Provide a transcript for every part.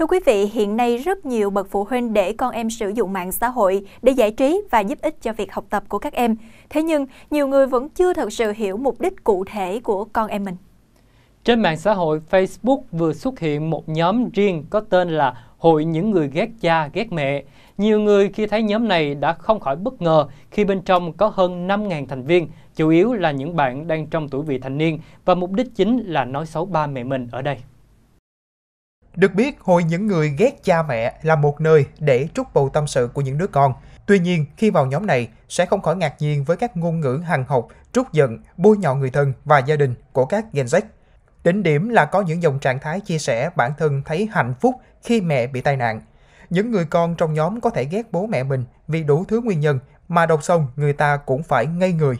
Thưa quý vị, hiện nay rất nhiều bậc phụ huynh để con em sử dụng mạng xã hội để giải trí và giúp ích cho việc học tập của các em. Thế nhưng, nhiều người vẫn chưa thật sự hiểu mục đích cụ thể của con em mình. Trên mạng xã hội, Facebook vừa xuất hiện một nhóm riêng có tên là Hội những người ghét cha, ghét mẹ. Nhiều người khi thấy nhóm này đã không khỏi bất ngờ khi bên trong có hơn 5.000 thành viên, chủ yếu là những bạn đang trong tuổi vị thành niên và mục đích chính là nói xấu ba mẹ mình ở đây. Được biết, hội những người ghét cha mẹ là một nơi để trút bầu tâm sự của những đứa con. Tuy nhiên, khi vào nhóm này, sẽ không khỏi ngạc nhiên với các ngôn ngữ hằng học, trút giận, bôi nhọ người thân và gia đình của các Gen Z. Đỉnh điểm là có những dòng trạng thái chia sẻ bản thân thấy hạnh phúc khi mẹ bị tai nạn. Những người con trong nhóm có thể ghét bố mẹ mình vì đủ thứ nguyên nhân mà đọc xong người ta cũng phải ngây người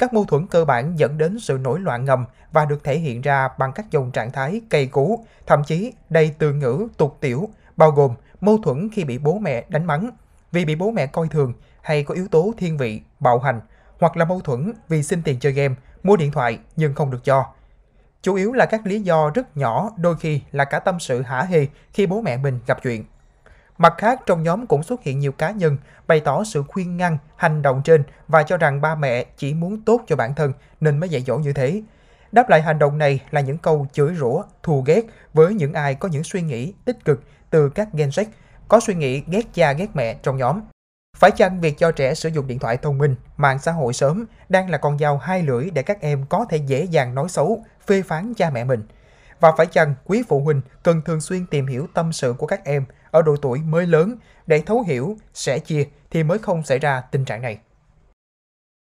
các mâu thuẫn cơ bản dẫn đến sự nổi loạn ngầm và được thể hiện ra bằng các dòng trạng thái cây cú, thậm chí đầy từ ngữ tục tiểu, bao gồm mâu thuẫn khi bị bố mẹ đánh mắng, vì bị bố mẹ coi thường hay có yếu tố thiên vị, bạo hành, hoặc là mâu thuẫn vì xin tiền chơi game, mua điện thoại nhưng không được cho. Chủ yếu là các lý do rất nhỏ, đôi khi là cả tâm sự hả hê khi bố mẹ mình gặp chuyện. Mặt khác, trong nhóm cũng xuất hiện nhiều cá nhân bày tỏ sự khuyên ngăn hành động trên và cho rằng ba mẹ chỉ muốn tốt cho bản thân nên mới dạy dỗ như thế. Đáp lại hành động này là những câu chửi rủa, thù ghét với những ai có những suy nghĩ tích cực từ các Gen Z, có suy nghĩ ghét cha ghét mẹ trong nhóm. Phải chăng việc cho trẻ sử dụng điện thoại thông minh, mạng xã hội sớm đang là con dao hai lưỡi để các em có thể dễ dàng nói xấu, phê phán cha mẹ mình – và phải chăng quý phụ huynh cần thường xuyên tìm hiểu tâm sự của các em ở độ tuổi mới lớn để thấu hiểu, sẻ chia thì mới không xảy ra tình trạng này.